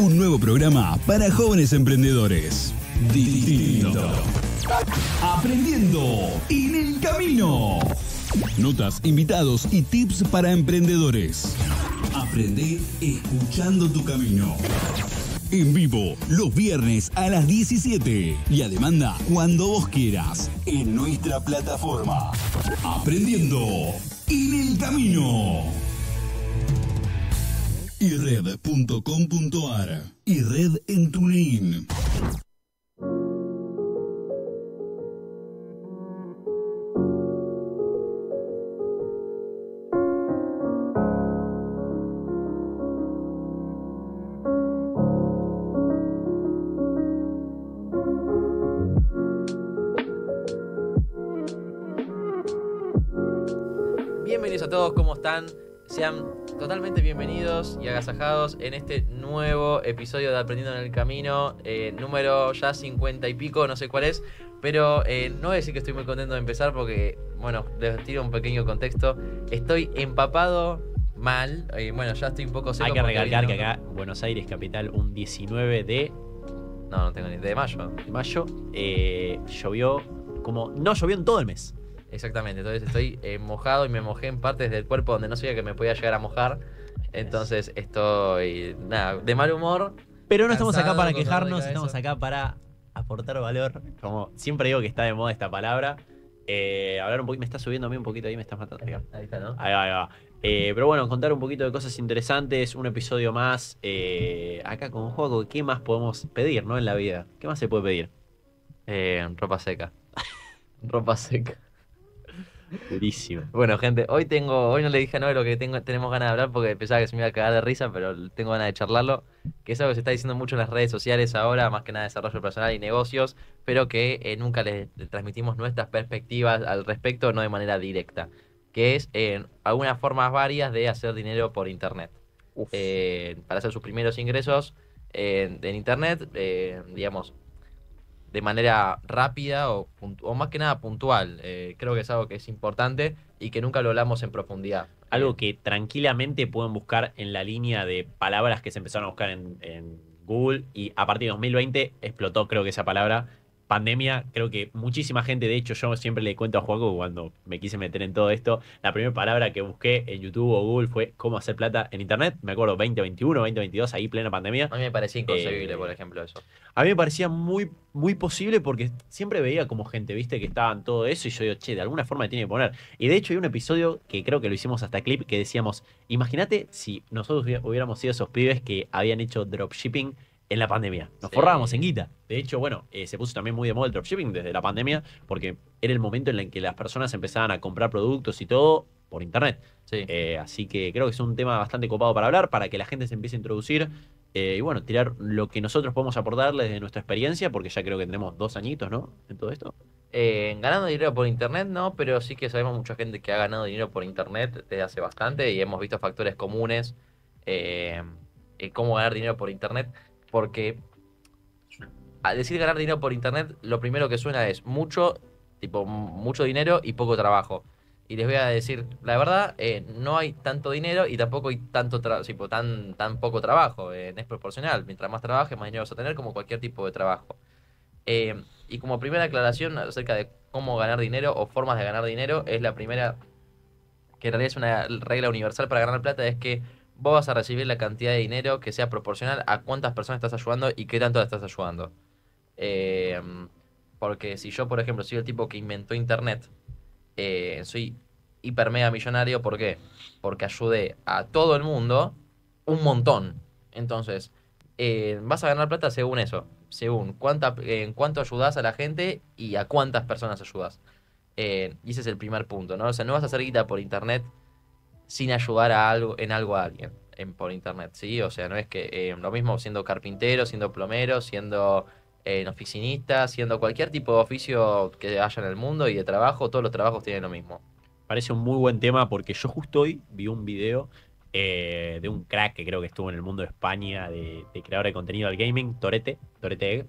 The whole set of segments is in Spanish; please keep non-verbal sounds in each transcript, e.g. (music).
Un nuevo programa para jóvenes emprendedores. Distinto. Aprendiendo en el camino. Notas, invitados y tips para emprendedores. Aprende escuchando tu camino. En vivo, los viernes a las 17 y a demanda cuando vos quieras en nuestra plataforma. Aprendiendo en el camino red.com.ar y red en TuneIn. Bienvenidos a todos, ¿cómo están? Sean totalmente y agasajados en este nuevo episodio de Aprendiendo en el Camino, eh, número ya 50 y pico, no sé cuál es, pero eh, no voy a decir que estoy muy contento de empezar porque, bueno, les tiro un pequeño contexto. Estoy empapado mal, eh, bueno, ya estoy un poco seco. Hay que recalcar que acá, Buenos Aires, capital, un 19 de... No, no tengo ni de mayo. De mayo eh, llovió como... No llovió en todo el mes. Exactamente, entonces estoy mojado y me mojé en partes del cuerpo donde no sabía que me podía llegar a mojar. Entonces estoy, nada, de mal humor. Pero no estamos acá para quejarnos, estamos acá para aportar valor. Como siempre digo que está de moda esta palabra. Eh, hablar un poquito, me está subiendo a mí un poquito ahí, me estás matando. Ahí está, ¿no? Ahí va, ahí eh, pero bueno, contar un poquito de cosas interesantes, un episodio más. Eh, acá con un Juego, ¿qué más podemos pedir, no? En la vida. ¿Qué más se puede pedir? ropa seca. (laughs) ropa seca. Bueno, gente, hoy tengo, hoy no le dije no de lo que tengo, tenemos ganas de hablar porque pensaba que se me iba a cagar de risa, pero tengo ganas de charlarlo. Que es algo que se está diciendo mucho en las redes sociales ahora, más que nada desarrollo personal y negocios, pero que eh, nunca les, transmitimos nuestras perspectivas al respecto, no de manera directa. Que es en eh, algunas formas varias de hacer dinero por internet. Eh, para hacer sus primeros ingresos en internet, digamos, de manera rápida o, o más que nada puntual. Eh, creo que es algo que es importante y que nunca lo hablamos en profundidad. Algo eh, que tranquilamente pueden buscar en la línea de palabras que se empezaron a buscar en, en Google y a partir de 2020 explotó creo que esa palabra pandemia, creo que muchísima gente, de hecho yo siempre le cuento a Juanco cuando me quise meter en todo esto, la primera palabra que busqué en YouTube o Google fue cómo hacer plata en Internet, me acuerdo 2021, 2022, ahí plena pandemia. A mí me parecía inconcebible, eh, por ejemplo, eso. A mí me parecía muy, muy posible porque siempre veía como gente, viste, que estaban todo eso y yo digo, che, de alguna forma tiene que poner. Y de hecho hay un episodio que creo que lo hicimos hasta clip que decíamos, imagínate si nosotros hubiéramos sido esos pibes que habían hecho dropshipping en la pandemia. Nos forrábamos en guita. De hecho, bueno, eh, se puso también muy de moda el dropshipping desde la pandemia, porque era el momento en el que las personas empezaban a comprar productos y todo por internet. Eh, así que creo que es un tema bastante copado para hablar, para que la gente se empiece a introducir eh, y bueno, tirar lo que nosotros podemos aportarles de nuestra experiencia, porque ya creo que tenemos dos añitos, ¿no? En todo esto. ganando dinero por internet no, pero sí que sabemos mucha gente que ha ganado dinero por internet desde hace bastante y hemos visto factores comunes, eh, cómo ganar dinero por internet. Porque al decir ganar dinero por internet, lo primero que suena es mucho, tipo, mucho dinero y poco trabajo. Y les voy a decir, la verdad, eh, no hay tanto dinero y tampoco hay tanto tipo, tan, tan poco trabajo. Eh, es proporcional. Mientras más trabaje, más dinero vas a tener, como cualquier tipo de trabajo. Eh, y como primera aclaración acerca de cómo ganar dinero o formas de ganar dinero, es la primera, que en realidad es una regla universal para ganar plata, es que vos vas a recibir la cantidad de dinero que sea proporcional a cuántas personas estás ayudando y qué tanto estás ayudando. Em, porque si yo, por ejemplo, soy el tipo que inventó Internet, eh, soy hiper mega millonario, ¿por qué? Porque ayudé a todo el mundo un montón. Entonces, eh, vas a ganar plata según eso, según cuánta, en cuánto ayudas a la gente y a cuántas personas ayudas. Eh, y ese es el primer punto, ¿no? O sea, no vas a hacer guita por Internet sin ayudar a algo, en algo a alguien en, por internet, ¿sí? O sea, no es que eh, lo mismo siendo carpintero, siendo plomero, siendo eh, oficinista, siendo cualquier tipo de oficio que haya en el mundo y de trabajo, todos los trabajos tienen lo mismo. Parece un muy buen tema porque yo justo hoy vi un video eh, de un crack que creo que estuvo en el mundo de España, de, de creador de contenido al gaming, Torete, Torete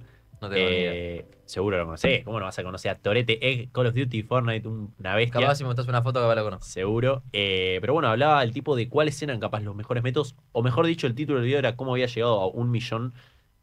eh, seguro lo conocés. ¿Cómo no vas a conocer a Torete Call of Duty, Fortnite, una bestia? Capaz si me una foto, capaz lo conozco. Seguro. Eh, pero bueno, hablaba el tipo de cuáles eran capaz los mejores métodos. O mejor dicho, el título del video era cómo había llegado a un millón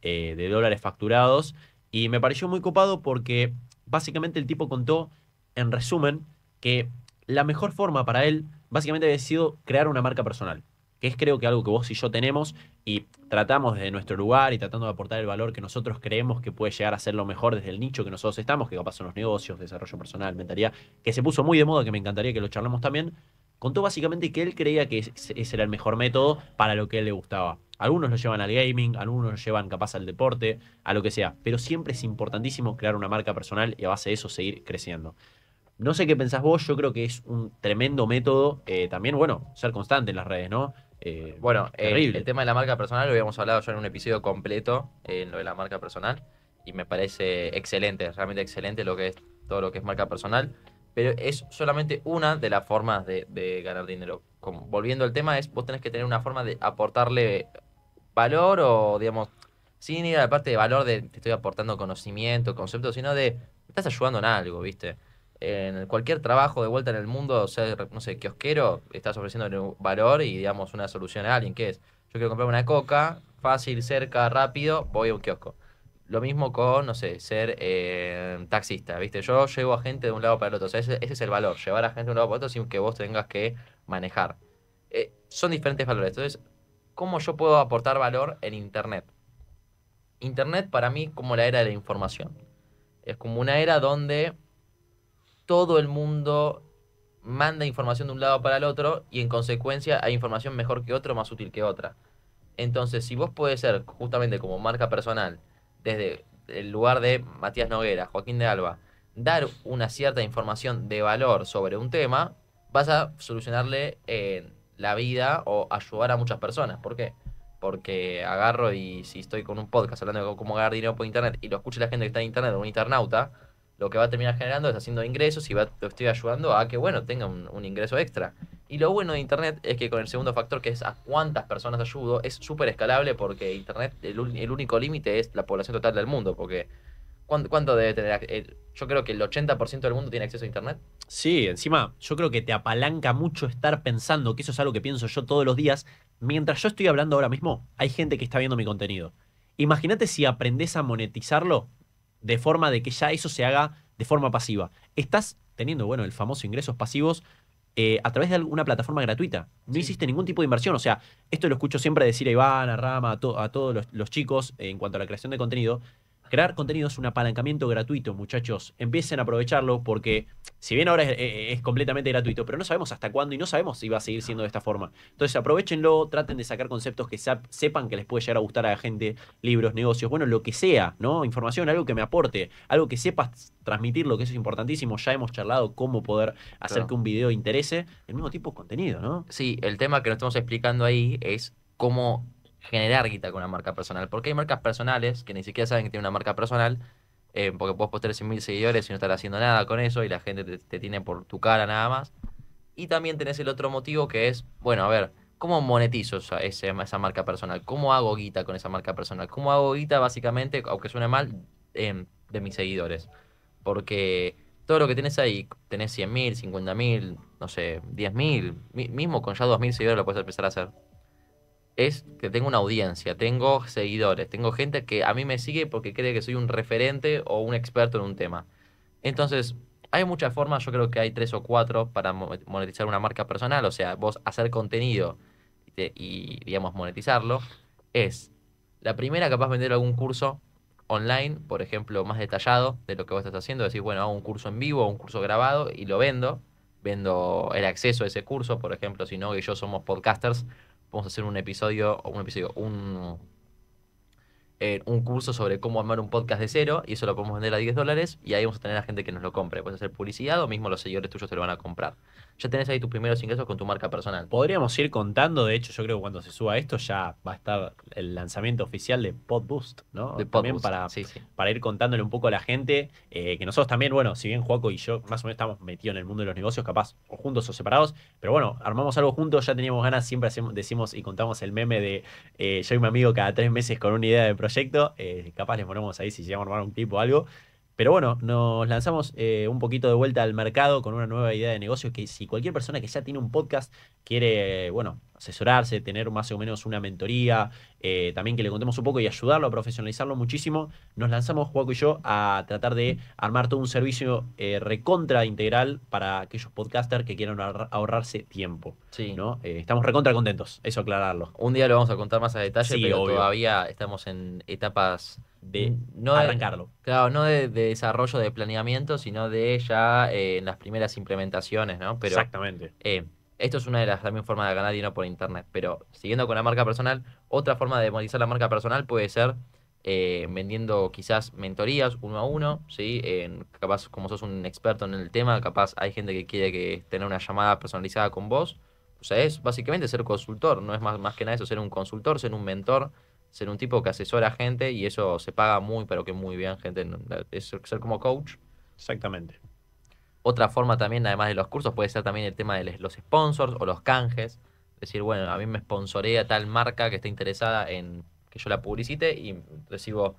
eh, de dólares facturados. Y me pareció muy copado porque básicamente el tipo contó, en resumen, que la mejor forma para él básicamente había sido crear una marca personal que es creo que algo que vos y yo tenemos y tratamos desde nuestro lugar y tratando de aportar el valor que nosotros creemos que puede llegar a ser lo mejor desde el nicho que nosotros estamos, que capaz son los negocios, desarrollo personal, mentalidad, que se puso muy de moda, que me encantaría que lo charlemos también, contó básicamente que él creía que ese era el mejor método para lo que a él le gustaba. Algunos lo llevan al gaming, algunos lo llevan capaz al deporte, a lo que sea, pero siempre es importantísimo crear una marca personal y a base de eso seguir creciendo. No sé qué pensás vos, yo creo que es un tremendo método eh, también, bueno, ser constante en las redes, ¿no? Eh, bueno, el tema de la marca personal lo habíamos hablado ya en un episodio completo eh, en lo de la marca personal y me parece excelente, realmente excelente lo que es todo lo que es marca personal, pero es solamente una de las formas de, ganar dinero. volviendo al tema, es vos tenés que tener una forma de aportarle valor o, digamos, sin ir a la parte de valor de te estoy aportando conocimiento, conceptos, sino de estás ayudando en algo, ¿viste? en cualquier trabajo de vuelta en el mundo, ser, no sé, kiosquero, estás ofreciendo valor y, digamos, una solución a alguien, que es, yo quiero comprar una coca, fácil, cerca, rápido, voy a un kiosco. Lo mismo con, no sé, ser eh, taxista, ¿viste? Yo llevo a gente de un lado para el otro, ese, es el valor, llevar a gente de un lado para el otro sin que vos tengas que manejar. Eh, son diferentes valores, entonces, ¿cómo yo puedo aportar valor en Internet? Internet para mí como la era de la información. Es como una era donde todo el mundo manda información de un lado para el otro y en consecuencia hay información mejor que otra, más útil que otra. Entonces, si vos puedes ser justamente como marca personal, desde el lugar de Matías Noguera, Joaquín de Alba, dar una cierta información de valor sobre un tema, vas a solucionarle en eh, la vida o ayudar a muchas personas. ¿Por qué? Porque agarro y si estoy con un podcast hablando de cómo ganar dinero por internet y lo escucha la gente que está en internet un internauta, lo que va a terminar generando es haciendo ingresos y va, lo estoy ayudando a que, bueno, tenga un, ingreso extra. Y lo bueno de Internet es que con el segundo factor, que es a cuántas personas ayudo, es súper escalable porque Internet, el, único límite es la población total del mundo, porque ¿cuánto, cuánto debe tener? Yo creo que el 80% del mundo tiene acceso a Internet. Sí, encima yo creo que te apalanca mucho estar pensando, que eso es algo que pienso yo todos los días, mientras yo estoy hablando ahora mismo, hay gente que está viendo mi contenido. Imagínate si aprendes a monetizarlo de forma de que ya eso se haga de forma pasiva. Estás teniendo, bueno, el famoso ingresos pasivos eh, a través de alguna plataforma gratuita. No hiciste ningún tipo de inversión. O sea, esto lo escucho siempre decir a Iván, a Rama, a, todos los, chicos en cuanto a la creación de contenido, Crear contenido es un apalancamiento gratuito, muchachos. Empiecen a aprovecharlo porque, si bien ahora es, completamente gratuito, pero no sabemos hasta cuándo y no sabemos si va a seguir siendo de esta forma. Entonces, aprovechenlo, traten de sacar conceptos que sepan que les puede llegar a gustar a la gente, libros, negocios, bueno, lo que sea, ¿no? Información, algo que me aporte, algo que sepas transmitirlo, que eso es importantísimo. Ya hemos charlado cómo poder hacer que un video interese. El mismo tipo de contenido, ¿no? Sí, el tema que nos estamos explicando ahí es cómo generar guita con una marca personal. Porque hay marcas personales que ni siquiera saben que tienen una marca personal, eh, porque puedes postear 100.000 seguidores y no estar haciendo nada con eso y la gente te, tiene por tu cara nada más. Y también tenés el otro motivo que es, bueno, a ver, ¿cómo monetizo esa, esa marca personal? ¿Cómo hago guita con esa marca personal? ¿Cómo hago guita básicamente, aunque suene mal, eh, de mis seguidores? Porque todo lo que tenés ahí, tenés 100.000, 50.000, no sé, 10.000, mismo con ya 2.000 seguidores lo puedes empezar a hacer es que tengo una audiencia, tengo seguidores, tengo gente que a mí me sigue porque cree que soy un referente o un experto en un tema. Entonces, hay muchas formas, yo creo que hay tres o cuatro para monetizar una marca personal, o sea, vos hacer contenido y, digamos, monetizarlo. Es, la primera, capaz vender algún curso online, por ejemplo, más detallado de lo que vos estás haciendo, decís, bueno, hago un curso en vivo, un curso grabado y lo vendo, vendo el acceso a ese curso, por ejemplo, si no, que yo somos podcasters, vamos a hacer un episodio, un episodio, un, eh, un curso sobre cómo armar un podcast de cero y eso lo podemos vender a 10 dólares y ahí vamos a tener a gente que nos lo compre. Puedes hacer publicidad o mismo los señores tuyos te lo van a comprar ya tenés ahí tus primeros ingresos con tu marca personal. Podríamos ir contando, de hecho, yo creo que cuando se suba esto ya va a estar el lanzamiento oficial de PodBoost, ¿no? también para, para ir contándole un poco a la gente eh, que nosotros también, bueno, si bien Juaco y yo más o menos estamos metidos en el mundo de los negocios, capaz o juntos o separados, pero bueno, armamos algo juntos, ya teníamos ganas, siempre decimos y contamos el meme de eh, yo y mi amigo cada tres meses con una idea de proyecto, eh, capaz les ponemos ahí si llegamos a armar un tipo o algo. Pero bueno, nos lanzamos eh, un poquito de vuelta al mercado con una nueva idea de negocio que si cualquier persona que ya tiene un podcast quiere, bueno, asesorarse, tener más o menos una mentoría, eh, también que le contemos un poco y ayudarlo a profesionalizarlo muchísimo, nos lanzamos, Juaco y yo, a tratar de armar todo un servicio eh, recontra integral para aquellos podcasters que quieran ahorrarse tiempo. Sí. ¿no? estamos recontra contentos, eso aclararlo. Un día lo vamos a contar más a detalle, pero todavía estamos en etapas de mm, no arrancarlo. claro, no de, desarrollo de planeamiento, sino de ya eh, en las primeras implementaciones, ¿no? Pero, Exactamente. Eh, esto es una de las también formas de ganar dinero por internet, pero siguiendo con la marca personal, otra forma de monetizar la marca personal puede ser eh, vendiendo quizás mentorías uno a uno, ¿sí? En, capaz como sos un experto en el tema, capaz hay gente que quiere que tener una llamada personalizada con vos. O sea, es básicamente ser consultor, no es más, más que nada eso, ser un consultor, ser un mentor ser un tipo que asesora a gente y eso se paga muy, pero que muy bien, gente. Es ser como coach. Exactamente. Otra forma también, además de los cursos, puede ser también el tema de los sponsors o los canjes. decir, bueno, a mí me sponsorea tal marca que está interesada en que yo la publicite y recibo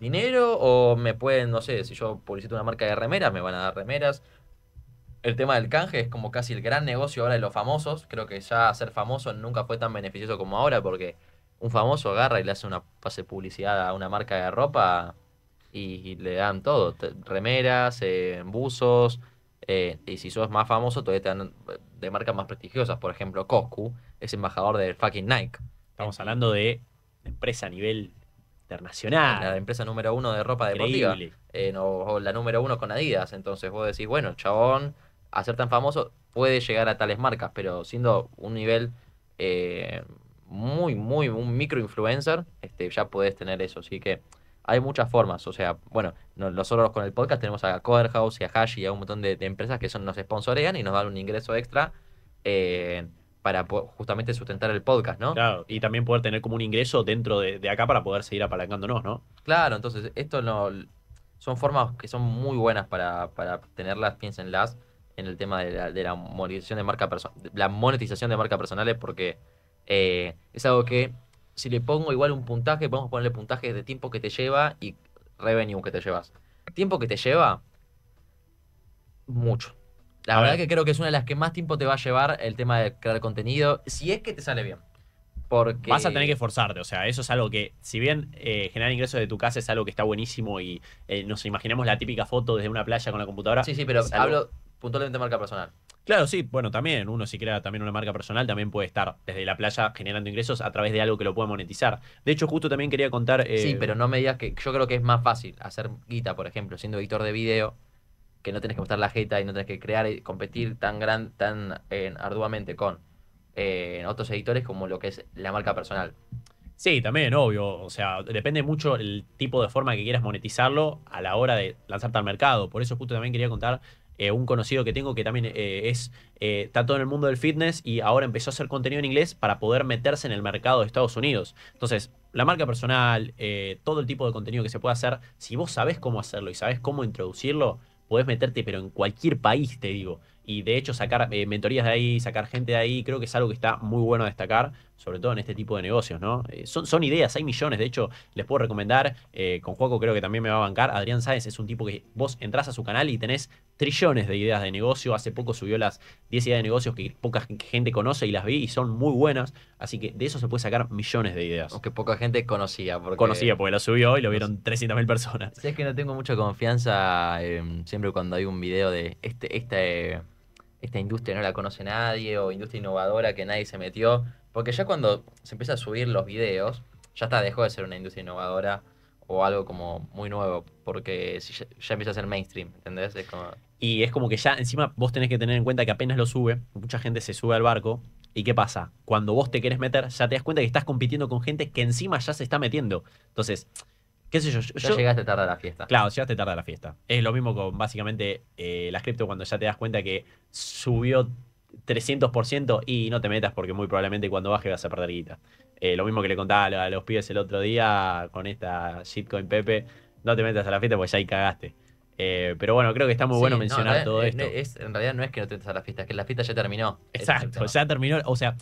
dinero o me pueden, no sé, si yo publicito una marca de remeras, me van a dar remeras. El tema del canje es como casi el gran negocio ahora de los famosos. Creo que ya ser famoso nunca fue tan beneficioso como ahora porque un famoso agarra y le hace una pase publicidad a una marca de ropa y, le dan todo, remeras, eh, buzos, eh, y si sos más famoso todavía te dan eh, de marcas más prestigiosas, por ejemplo Coscu es embajador del fucking Nike. Estamos hablando de empresa a nivel internacional. La empresa número uno de ropa deportiva. Eh, o la número uno con Adidas. Entonces vos decís, bueno, chabón, a ser tan famoso puede llegar a tales marcas, pero siendo un nivel muy, un micro influencer, este, ya podés tener eso. Así que hay muchas formas. O sea, bueno, nosotros con el podcast tenemos a Coder House y a Hashi y a un montón de, empresas que son, nos sponsorean y nos dan un ingreso extra. Eh, para justamente sustentar el podcast, ¿no? y también poder tener como un ingreso dentro de, acá para poder seguir apalancándonos, ¿no? Claro, entonces esto no, son formas que son muy buenas para, para tenerlas, piénsenlas, en el tema de la, de la monetización de marca personal, la monetización de marca personales, porque eh, es algo que si le pongo igual un puntaje, podemos ponerle puntajes de tiempo que te lleva y revenue que te llevas. Tiempo que te lleva, mucho. La verdad que creo que es una de las que más tiempo te va a llevar el tema de crear contenido, si es que te sale bien. Porque... Vas a tener que esforzarte, o sea, eso es algo que, si bien eh, generar ingresos de tu casa es algo que está buenísimo y eh, nos imaginamos la típica foto desde una playa con la computadora. Sí, sí, pero hablo puntualmente de marca personal. Claro, sí, bueno, también uno si crea también una marca personal también puede estar desde la playa generando ingresos a través de algo que lo pueda monetizar. De hecho, justo también quería contar... Sí, eh, pero no me digas que yo creo que es más fácil hacer guita, por ejemplo, siendo editor de video, que no tenés que mostrar la jeta y no tenés que crear y competir tan gran, tan eh, arduamente con eh, otros editores como lo que es la marca personal. Sí, también, obvio. O sea, depende mucho el tipo de forma que quieras monetizarlo a la hora de lanzarte al mercado. Por eso justo también quería contar eh, un conocido que tengo que también eh, es, eh, está todo en el mundo del fitness y ahora empezó a hacer contenido en inglés para poder meterse en el mercado de Estados Unidos. Entonces, la marca personal, todo el tipo de contenido que se puede hacer, si vos sabés cómo hacerlo y sabés cómo introducirlo, podés meterte, pero en cualquier país, te digo. Y de hecho, sacar mentorías de ahí, sacar gente de ahí, creo que es algo que está muy bueno a destacar sobre todo en este tipo de negocios, ¿no? Eh, son, son, ideas, hay millones, de hecho, les puedo recomendar, eh, con Juaco creo que también me va a bancar, Adrián Sáenz es un tipo que vos entras a su canal y tenés trillones de ideas de negocio, hace poco subió las 10 ideas de negocios que poca gente conoce y las vi y son muy buenas, así que de eso se puede sacar millones de ideas. Aunque poca gente conocía. Porque... Conocía, porque lo subió y lo vieron 300.000 personas. Si es que no tengo mucha confianza em, siempre cuando hay un video de este, eh, esta industria no la conoce nadie o industria innovadora que nadie se metió porque ya cuando se empieza a subir los videos, ya está, dejó de ser una industria innovadora o algo como muy nuevo, porque si ya, empieza a ser mainstream, ¿entendés? Y es como que ya encima vos tenés que tener en cuenta que apenas lo sube, mucha gente se sube al barco. ¿Y qué pasa? Cuando vos te querés meter, ya te das cuenta que estás compitiendo con gente que encima ya se está metiendo. Entonces, qué sé yo. ya llegaste tarde a la fiesta. Claro, llegaste tarde a la fiesta. Es lo mismo con básicamente la eh, las cripto cuando ya te das cuenta que subió 300% y no te metas porque muy probablemente cuando baje vas a perder guita. Eh, lo mismo que le contaba a los pibes el otro día con esta shitcoin Pepe, no te metas a la fiesta porque ya ahí cagaste. Eh, pero bueno, creo que está muy bueno mencionar todo esto. en realidad no es que no te metas a la fiesta, es que la fiesta ya terminó. Exacto, ya terminó. O sea,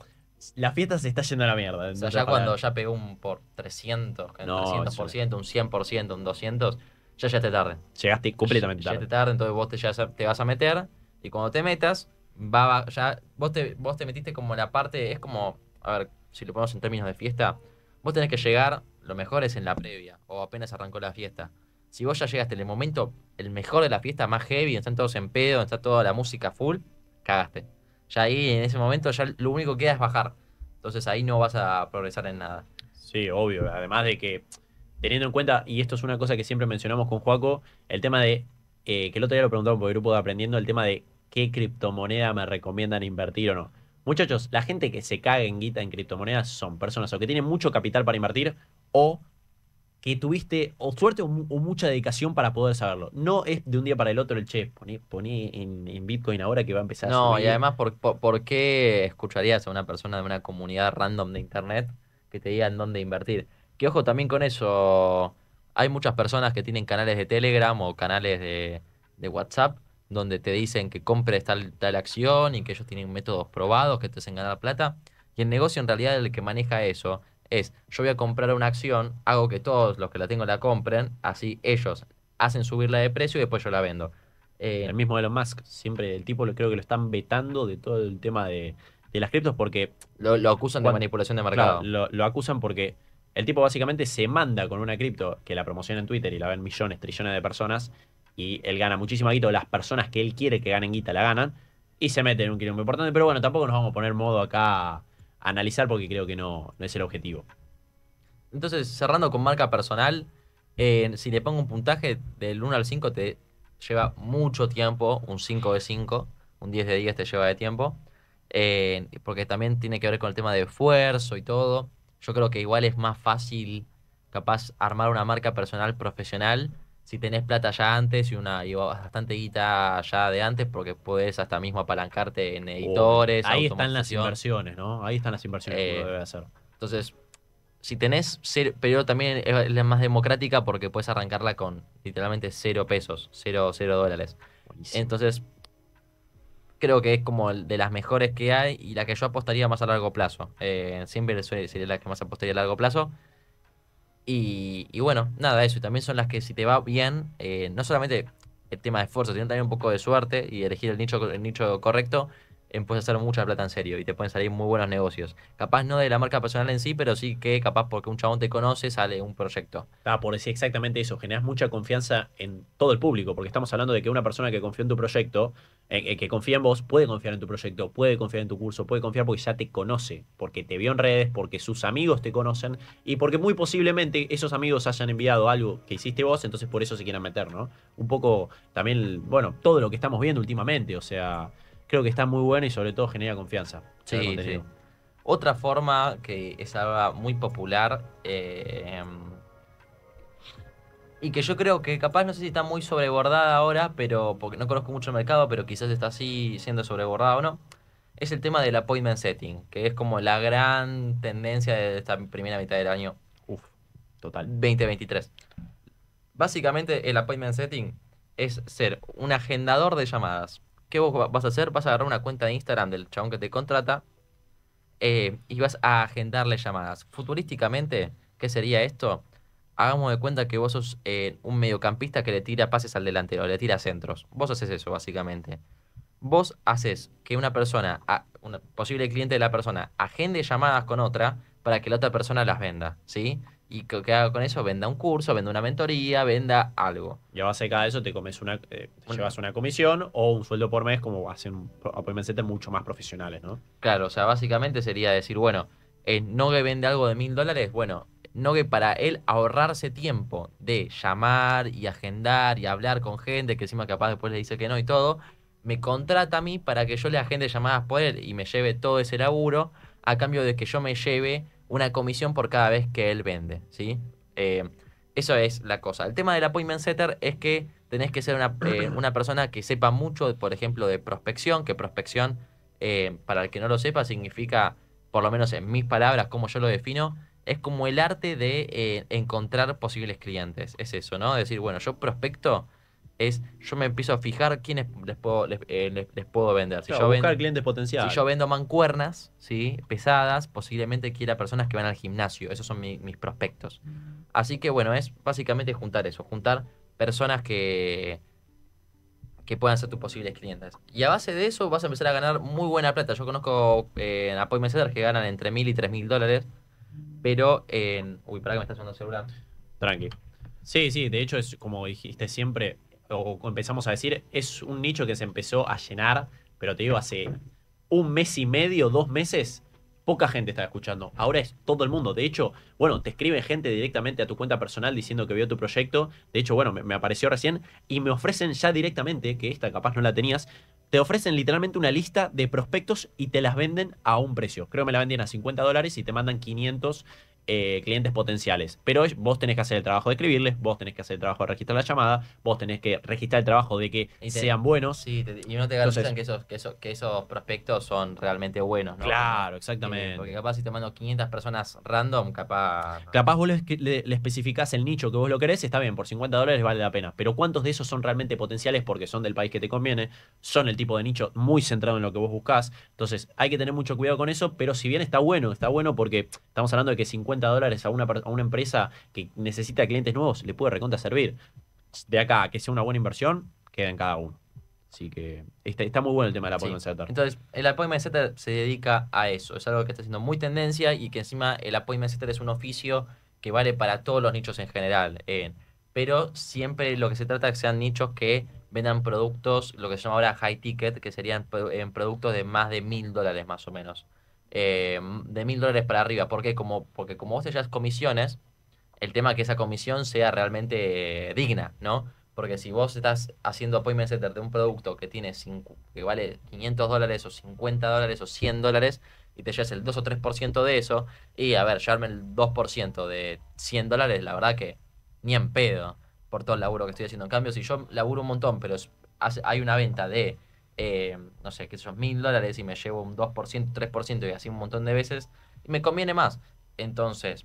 la fiesta se está yendo a la mierda. O sea, ya cuando ya pegó un por 300, no, 300%, un 100%, un 200, ya ya te tarde. Llegaste completamente tarde. te tarde, entonces vos ya, te vas a meter y cuando te metas va, ya, vos te, vos te metiste como la parte, es como, a ver, si lo ponemos en términos de fiesta, vos tenés que llegar, lo mejor es en la previa, o apenas arrancó la fiesta. Si vos ya llegaste en el momento, el mejor de la fiesta, más heavy, están todos en pedo, está toda la música full, cagaste. Ya ahí, en ese momento, ya lo único que queda es bajar. Entonces ahí no vas a progresar en nada. Sí, obvio. Además de que, teniendo en cuenta, y esto es una cosa que siempre mencionamos con Juaco, el tema de, eh, que el otro día lo preguntamos por el grupo de Aprendiendo, el tema de qué criptomoneda me recomiendan invertir o no. Muchachos, la gente que se caga en guita en criptomonedas son personas o que tienen mucho capital para invertir o que tuviste o suerte o, mucha dedicación para poder saberlo. No es de un día para el otro el che, poní en, Bitcoin ahora que va a empezar no, a No, y además, ¿por, qué escucharías a una persona de una comunidad random de internet que te en dónde invertir? Que ojo también con eso. Hay muchas personas que tienen canales de Telegram o canales de WhatsApp donde te dicen que compres tal, tal acción y que ellos tienen métodos probados que te hacen ganar plata. Y el negocio en realidad el que maneja eso es, yo voy a comprar una acción, hago que todos los que la tengo la compren, así ellos hacen subirla de precio y después yo la vendo. Eh, el mismo Elon Musk, siempre el tipo creo que lo están vetando de todo el tema de, las criptos porque... Lo, acusan de manipulación de mercado. lo, lo acusan porque el tipo básicamente se manda con una cripto que la promociona en Twitter y la ven millones, trillones de personas y él gana muchísima guita, o las personas que él quiere que ganen guita la ganan, y se meten en un quilombo importante. Pero bueno, tampoco nos vamos a poner modo acá a analizar porque creo que no, no es el objetivo. Entonces, cerrando con marca personal, eh, si le pongo un puntaje del 1 al 5, te lleva mucho tiempo, un 5 de 5, un 10 de 10 te lleva de tiempo, eh, porque también tiene que ver con el tema de esfuerzo y todo. Yo creo que igual es más fácil, capaz, armar una marca personal profesional si tenés plata ya antes y una y bastante guita ya de antes, porque puedes hasta mismo apalancarte en editores. ahí están las inversiones, ¿no? Ahí están las inversiones que uno eh, debe hacer. Entonces, si tenés pero también es la más democrática porque puedes arrancarla con literalmente cero pesos, cero, dólares. Entonces, creo que es como de las mejores que hay y la que yo apostaría más a largo plazo. Eh, siempre sería la que más apostaría a largo plazo. Y, bueno, nada, eso. Y también son las que si te va bien, eh, no solamente el tema de esfuerzo, sino también un poco de suerte y elegir el nicho, el nicho correcto, puedes hacer mucha plata en serio y te pueden salir muy buenos negocios. Capaz no de la marca personal en sí, pero sí que capaz porque un chabón te conoce sale un proyecto. Ah, por decir exactamente eso, generas mucha confianza en todo el público, porque estamos hablando de que una persona que confía en tu proyecto, eh, eh, que confía en vos, puede confiar en tu proyecto, puede confiar en tu curso, puede confiar porque ya te conoce, porque te vio en redes, porque sus amigos te conocen y porque muy posiblemente esos amigos hayan enviado algo que hiciste vos, entonces por eso se quieran meter, ¿no? Un poco también, bueno, todo lo que estamos viendo últimamente, o sea creo que está muy bueno y sobre todo genera confianza. Sí, sí. Otra forma que es algo muy popular eh, y que yo creo que capaz no sé si está muy sobrebordada ahora, pero porque no conozco mucho el mercado, pero quizás está así siendo sobrebordada o no, es el tema del appointment setting, que es como la gran tendencia de esta primera mitad del año. Uf, total. 2023. Básicamente el appointment setting es ser un agendador de llamadas. ¿Qué vos vas a hacer? Vas a agarrar una cuenta de Instagram del chabón que te contrata eh, y vas a agendarle llamadas. Futurísticamente, ¿qué sería esto? Hagamos de cuenta que vos sos eh, un mediocampista que le tira pases al delantero, le tira centros. Vos haces eso, básicamente. Vos haces que una persona, un posible cliente de la persona, agende llamadas con otra para que la otra persona las venda, ¿sí? y que, haga con eso venda un curso, venda una mentoría, venda algo. Ya base de cada eso te comes eh, una, llevas una comisión o un sueldo por mes, como hacen appointment mucho más profesionales, ¿no? Claro, o sea, básicamente sería decir, bueno, eh, Nogue vende algo de mil dólares, bueno, Nogue para él ahorrarse tiempo de llamar y agendar y hablar con gente, que encima capaz después le dice que no y todo, me contrata a mí para que yo le agende llamadas por él y me lleve todo ese laburo a cambio de que yo me lleve una comisión por cada vez que él vende, ¿sí? Eh, eso es la cosa. El tema del appointment setter es que tenés que ser una, eh, (clears throat) persona que sepa mucho, por ejemplo, de prospección, que prospección, eh, para el que no lo sepa, significa, por lo menos en mis palabras, como yo lo defino, es como el arte de encontrar posibles clientes. Es eso, ¿no? Decir, bueno, yo prospecto es yo me empiezo a fijar quiénes les puedo, les, eh, puedo vender. Si, yo buscar clientes potenciales. si yo vendo mancuernas ¿sí? pesadas, posiblemente quiera personas que van al gimnasio. Esos son mis prospectos. Así que bueno, es básicamente juntar eso, juntar personas que, que puedan ser tus posibles clientes. Y a base de eso vas a empezar a ganar muy buena plata. Yo conozco en eh, appointment que ganan entre mil y tres mil dólares, pero en... uy, para que me estás sonando el celular. Tranqui. Sí, sí, de hecho es como dijiste siempre, o empezamos a decir, es un nicho que se empezó a llenar, pero te digo, hace un mes y medio, dos meses, poca gente estaba escuchando. Ahora es todo el mundo. De hecho, bueno, te escribe gente directamente a tu cuenta personal diciendo que vio tu proyecto. De hecho, bueno, me, apareció recién y me ofrecen ya directamente, que esta capaz no la tenías, te ofrecen literalmente una lista de prospectos y te las venden a un precio. Creo que me la venden a 50 dólares y te mandan 500 eh, clientes potenciales. Pero vos tenés que hacer el trabajo de escribirles, vos tenés que hacer el trabajo de registrar la llamada, vos tenés que registrar el trabajo de que sean buenos. y no te garantizan que, esos, prospectos son realmente buenos, ¿no? Claro, exactamente. Eh, porque capaz si te mando 500 personas random, capaz... Capaz vos le, especificás el nicho que vos lo querés, está bien, por 50 dólares vale la pena. Pero ¿cuántos de esos son realmente potenciales porque son del país que te conviene? Son el tipo de nicho muy centrado en lo que vos buscás. Entonces hay que tener mucho cuidado con eso, pero si bien está bueno, está bueno porque estamos hablando de que 50 dólares a una, empresa que necesita clientes nuevos, le puede recontra servir. De acá que sea una buena inversión, queda en cada uno. Así que está, muy bueno el tema del appointment Entonces, el appointment se dedica a eso. Es algo que está siendo muy tendencia y que encima el appointment setter es un oficio que vale para todos los nichos en general. pero siempre lo que se trata es que sean nichos que vendan productos, lo que se llama ahora high ticket, que serían en productos de más de mil dólares más o menos. Eh, de mil dólares para arriba. ¿Por qué? Como, porque como vos te llevas comisiones, el tema es que esa comisión sea realmente eh, digna, ¿no? Porque si vos estás haciendo appointment setter de un producto que, tiene cinco, que vale 500 dólares o 50 dólares o 100 dólares y te llevas el 2 o 3% de eso, y a ver, llevarme el 2% de 100 dólares, la verdad que ni en pedo por todo el laburo que estoy haciendo. En cambio, si yo laburo un montón, pero hay una venta de eh, no sé, que esos mil dólares y me llevo un 2%, 3% y así un montón de veces, y me conviene más. Entonces,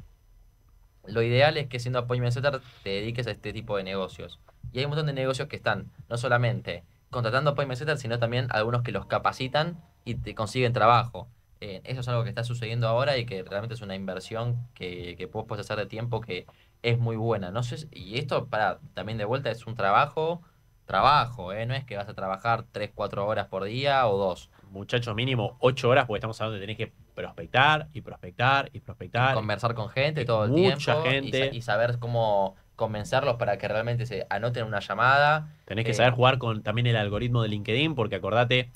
lo ideal es que siendo Appointment Setter te dediques a este tipo de negocios. Y hay un montón de negocios que están, no solamente contratando Appointment Setter, sino también algunos que los capacitan y te consiguen trabajo. Eh, eso es algo que está sucediendo ahora y que realmente es una inversión que, que vos hacer de tiempo que es muy buena. No sé, y esto para también de vuelta es un trabajo trabajo, ¿eh? No es que vas a trabajar 3, 4 horas por día o dos. Muchachos, mínimo 8 horas, porque estamos hablando de tenés que prospectar y prospectar y prospectar. conversar con gente todo el mucha Gente. y, saber cómo convencerlos para que realmente se anoten una llamada. Tenés que eh, saber jugar con también el algoritmo de LinkedIn, porque acordate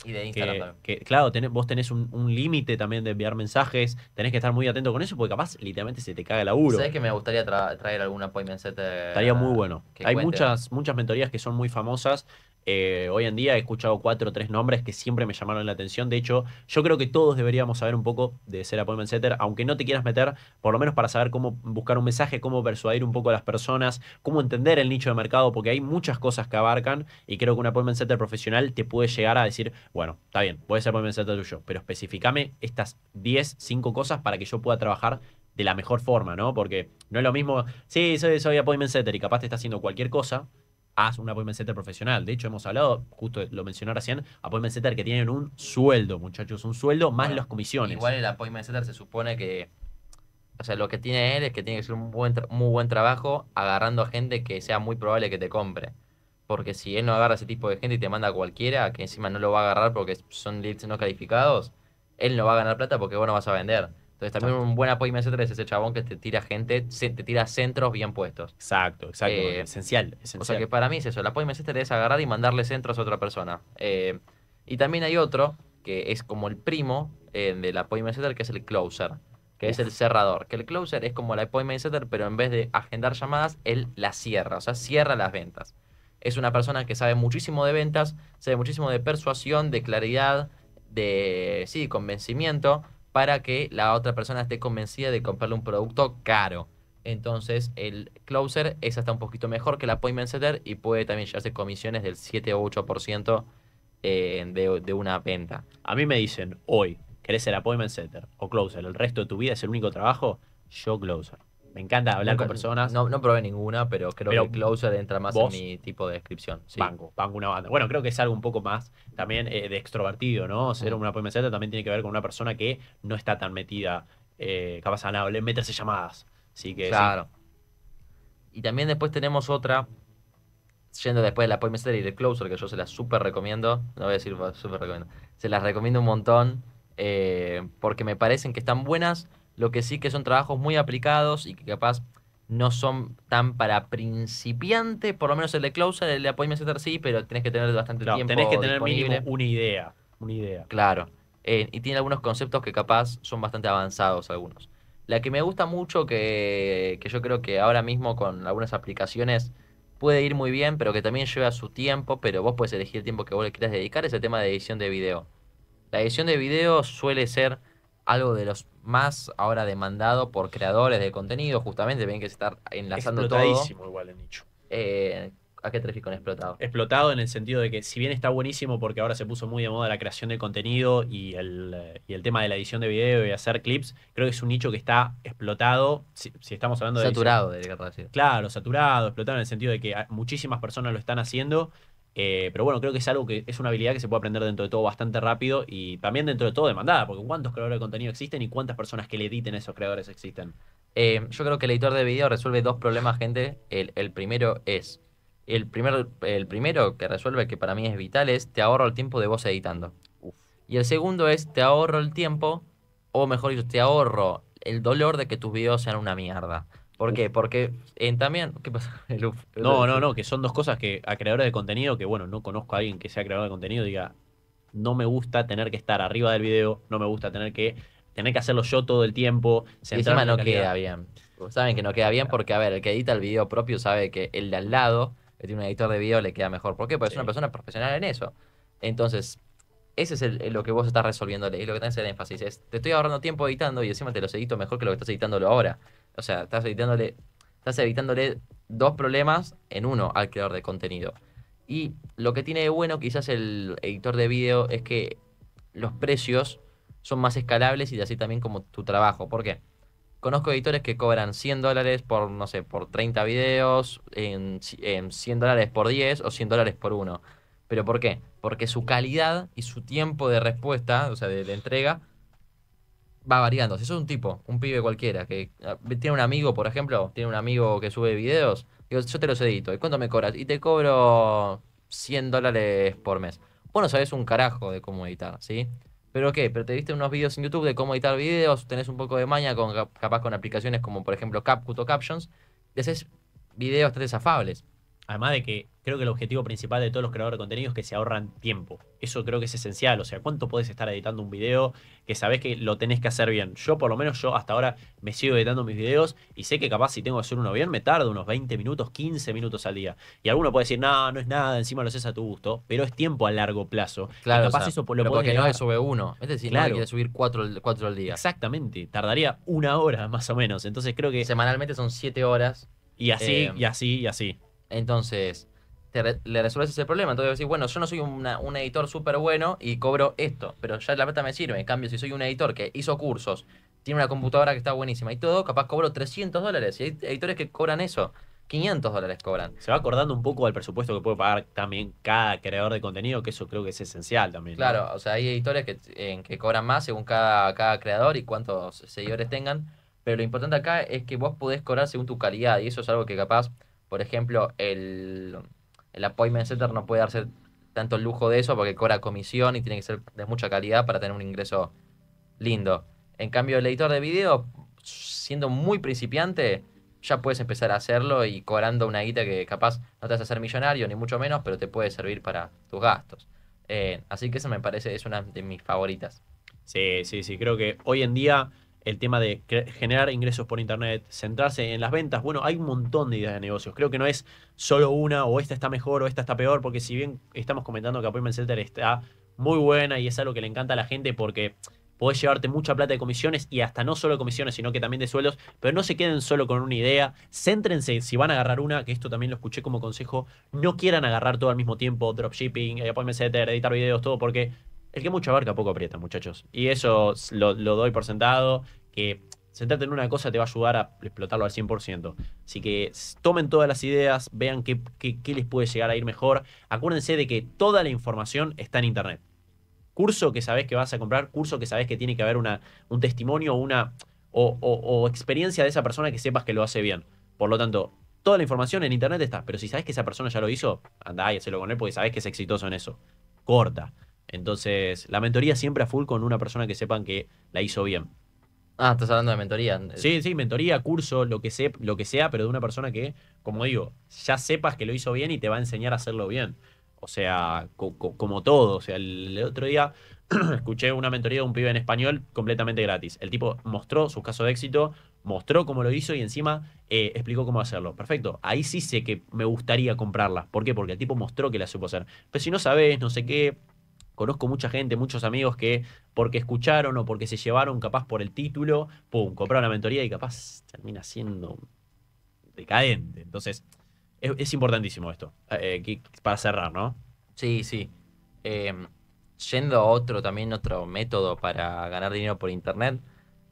que, claro, vos tenés un, límite también de enviar mensajes, tenés que estar muy atento con eso, porque capaz literalmente se te caga el laburo. ¿Sabés que me gustaría traer algún appointment set? Estaría muy bueno. Hay muchas, muchas mentorías que son muy famosas eh, hoy en día he escuchado cuatro o tres nombres que siempre me llamaron la atención. De hecho, yo creo que todos deberíamos saber un poco de ser appointment setter, aunque no te quieras meter, por lo menos para saber cómo buscar un mensaje, cómo persuadir un poco a las personas, cómo entender el nicho de mercado, porque hay muchas cosas que abarcan y creo que un appointment setter profesional te puede llegar a decir, bueno, está bien, puede ser appointment setter tuyo, pero especificame estas 10, 5 cosas para que yo pueda trabajar de la mejor forma, ¿no? Porque no es lo mismo, sí, soy, soy appointment setter y capaz te está haciendo cualquier cosa haz un appointment profesional. De hecho, hemos hablado, justo lo mencionó recién, appointment setter que tienen un sueldo, muchachos, un sueldo más las comisiones. Igual el appointment setter se supone que, o sea, lo que tiene él es que tiene que ser un buen muy buen trabajo agarrando a gente que sea muy probable que te compre. Porque si él no agarra ese tipo de gente y te manda a cualquiera, que encima no lo va a agarrar porque son leads no calificados, él no va a ganar plata porque vos no vas a vender. Entonces también un buen apoyo setter es ese chabón que te tira gente, te tira centros bien puestos. Exacto, exacto. Eh, esencial, O sea que para mí es eso, el apoyo center es agarrar y mandarle centros a otra persona. Eh, y también hay otro que es como el primo eh, del appointment setter, que es el closer, que es el cerrador. Que el closer es como el appointment setter, pero en vez de agendar llamadas, él la cierra, o sea, cierra las ventas. Es una persona que sabe muchísimo de ventas, sabe muchísimo de persuasión, de claridad, de, sí, convencimiento para que la otra persona esté convencida de comprarle un producto caro. Entonces, el closer es hasta un poquito mejor que el appointment setter y puede también llevarse comisiones del 7 o 8% de, una venta. A mí me dicen hoy, ¿querés el appointment setter o closer? El resto de tu vida es el único trabajo, yo closer. Me encanta hablar con personas. No, no probé ninguna, pero creo que Closer entra más en mi tipo de descripción. Sí. Banco, una banda. Bueno, creo que es algo un poco más también eh, de extrovertido, ¿no? Ser una poema también tiene que ver con una persona que no está tan metida, eh, capaz a nada, meterse llamadas. Así que. Claro. Y también después tenemos otra, yendo después de la poema y de Closer, que yo se las súper recomiendo. No voy a decir súper recomiendo. Se las recomiendo un montón. Eh, porque me parecen que están buenas lo que sí que son trabajos muy aplicados y que capaz no son tan para principiantes, por lo menos el de Closer, el de Appointment Center sí, pero tenés que tener bastante tiempo. Tenés que tener mínimo una idea. Una idea. Claro. Eh, y tiene algunos conceptos que capaz son bastante avanzados algunos. La que me gusta mucho, que, que yo creo que ahora mismo con algunas aplicaciones puede ir muy bien, pero que también lleva su tiempo, pero vos puedes elegir el tiempo que vos le quieras dedicar, es el tema de edición de video. La edición de video suele ser algo de los más ahora demandado por creadores de contenido, justamente, ven que se está enlazando Explotadísimo igual el nicho. Eh, ¿A qué te refieres con explotado? Explotado en el sentido de que si bien está buenísimo porque ahora se puso muy de moda la creación de contenido y el, tema de la edición de video y hacer clips, creo que es un nicho que está explotado, si, estamos hablando de... Saturado, de decir. Claro, saturado, explotado en el sentido de que muchísimas personas lo están haciendo eh, pero bueno, creo que es algo que es una habilidad que se puede aprender dentro de todo bastante rápido y también dentro de todo demandada, porque cuántos creadores de contenido existen y cuántas personas que le editen esos creadores existen. Eh, yo creo que el editor de video resuelve dos problemas, gente. El, primero es, el, el primero que resuelve, que para mí es vital, es te ahorro el tiempo de vos editando. Y el segundo es te ahorro el tiempo, o mejor dicho, te ahorro el dolor de que tus videos sean una mierda. ¿Por qué? Porque eh, también. ¿Qué pasa? (laughs) no, no, no, que son dos cosas que a creadores de contenido, que bueno, no conozco a alguien que sea creador de contenido, diga, no me gusta tener que estar arriba del video, no me gusta tener que tener que hacerlo yo todo el tiempo. Y encima no queda bien. Saben que no queda bien porque, a ver, el que edita el video propio sabe que el de al lado, que tiene un editor de video, le queda mejor. ¿Por qué? Porque es una persona profesional en eso. Entonces, ese es lo que vos estás resolviéndole. Y lo que tenés el énfasis. Es, te estoy ahorrando tiempo editando y encima te los edito mejor que lo que estás editándolo ahora o sea, estás evitándole, estás dos problemas en uno al creador de contenido. Y lo que tiene de bueno quizás el editor de video es que los precios son más escalables y así también como tu trabajo. ¿Por qué? Conozco editores que cobran 100 dólares por, no sé, por 30 videos, en, 100 dólares por 10 o 100 dólares por uno. ¿Pero por qué? Porque su calidad y su tiempo de respuesta, o sea, de entrega, va variando. Si sos un tipo, un pibe cualquiera, que ah, tiene un amigo, por ejemplo, tiene un amigo que sube videos, yo te los edito, ¿y cuánto me cobras? Y te cobro 100 dólares por mes. Vos no un carajo de cómo editar, ¿sí? Pero qué, pero te viste unos videos en YouTube de cómo editar videos, tenés un poco de maña con capaz con aplicaciones como por ejemplo CapCut o Captions, y haces videos tres afables además de que creo que el objetivo principal de todos los creadores de contenidos es que se ahorran tiempo. Eso creo que es esencial. O sea, ¿cuánto podés estar editando un video que sabés que lo tenés que hacer bien? Yo, por lo menos, yo hasta ahora me sigo editando mis videos y sé que capaz si tengo que hacer uno bien, me tarda unos 20 minutos, 15 minutos al día. Y alguno puede decir, no, no es nada, encima lo haces a tu gusto, pero es tiempo a largo plazo. Claro, y capaz o sea, lo pero porque no es sube uno. Es decir, no hay que subir cuatro, cuatro al día. Exactamente, tardaría una hora más o menos. Entonces creo que. Semanalmente son siete horas. Y así, eh, y así, y así. Entonces, le resuelves ese problema. Entonces decís, bueno, yo no soy un editor súper bueno y cobro esto, pero ya la plata me sirve. En cambio, si soy un editor que hizo cursos, tiene una computadora que está buenísima y todo, capaz cobro 300 dólares. Y hay editores que cobran eso. 500 dólares cobran. Se va acordando un poco al presupuesto que puede pagar también cada creador de contenido, que eso creo que es esencial también. Claro, o sea, hay editores que, en que cobran más según cada, cada creador y cuántos seguidores tengan, pero lo importante acá es que vos podés cobrar según tu calidad y eso es algo que capaz por ejemplo, el, el appointment center no puede darse tanto el lujo de eso porque cobra comisión y tiene que ser de mucha calidad para tener un ingreso lindo. En cambio, el editor de video, siendo muy principiante, ya puedes empezar a hacerlo y cobrando una guita que capaz no te vas ser millonario, ni mucho menos, pero te puede servir para tus gastos. Eh, así que esa me parece es una de mis favoritas. Sí, sí, sí, creo que hoy en día el tema de generar ingresos por Internet, centrarse en las ventas. Bueno, hay un montón de ideas de negocios. Creo que no es solo una o esta está mejor o esta está peor, porque si bien estamos comentando que Appointment Center está muy buena y es algo que le encanta a la gente porque podés llevarte mucha plata de comisiones y hasta no solo de comisiones, sino que también de sueldos, pero no se queden solo con una idea, céntrense, si van a agarrar una, que esto también lo escuché como consejo, no quieran agarrar todo al mismo tiempo, dropshipping, eh, appointment Center, editar videos, todo, porque el que mucho abarca, poco aprieta, muchachos. Y eso lo, doy por sentado, que sentarte en una cosa te va a ayudar a explotarlo al 100%. Así que tomen todas las ideas, vean qué, les puede llegar a ir mejor. Acuérdense de que toda la información está en Internet. Curso que sabes que vas a comprar, curso que sabes que tiene que haber una, un testimonio o, experiencia de esa persona que sepas que lo hace bien. Por lo tanto, toda la información en internet está. Pero si sabes que esa persona ya lo hizo, andá y hacelo con él porque sabés que es exitoso en eso. Corta. Entonces, la mentoría siempre a full con una persona que sepan que la hizo bien. Ah, estás hablando de mentoría. Sí, sí, mentoría, curso, lo que, sea, lo que sea, pero de una persona que, como digo, ya sepas que lo hizo bien y te va a enseñar a hacerlo bien. O sea, como todo. O sea, el otro día (clears throat) escuché una mentoría de un pibe en español completamente gratis. El tipo mostró sus caso de éxito, mostró cómo lo hizo y encima eh, explicó cómo hacerlo. Perfecto. Ahí sí sé que me gustaría comprarla. ¿Por qué? Porque el tipo mostró que la supo hacer. Pero si no sabes, no sé qué, Conozco mucha gente, muchos amigos que porque escucharon o porque se llevaron capaz por el título, pum, compraron la mentoría y capaz termina siendo decadente. Entonces, es, importantísimo esto, eh, eh, para cerrar, ¿no? Sí, sí. Em, yendo a otro también, otro método para ganar dinero por Internet,